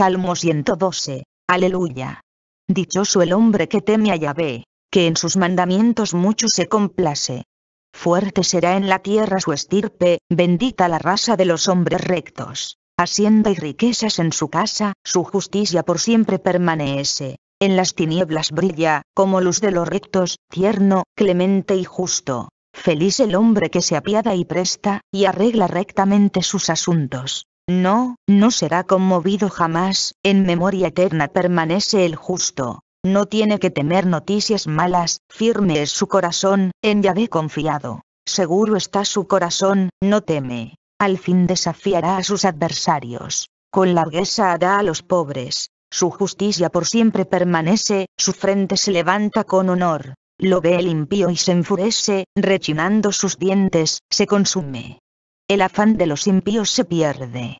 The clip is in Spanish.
Salmo 112. Aleluya. Dichoso el hombre que teme a Yahvé, que en sus mandamientos mucho se complace. Fuerte será en la tierra su estirpe, bendita la raza de los hombres rectos. Hacienda y riquezas en su casa, su justicia por siempre permanece. En las tinieblas brilla, como luz de los rectos, tierno, clemente y justo. Feliz el hombre que se apiada y presta, y arregla rectamente sus asuntos. No, no será conmovido jamás, en memoria eterna permanece el justo. No tiene que temer noticias malas, firme es su corazón, en Yahvé confiado. Seguro está su corazón, no teme. Al fin desafiará a sus adversarios. Con largueza hará a los pobres. Su justicia por siempre permanece, su frente se levanta con honor. Lo ve el impío y se enfurece, rechinando sus dientes, se consume. El afán de los impíos se pierde.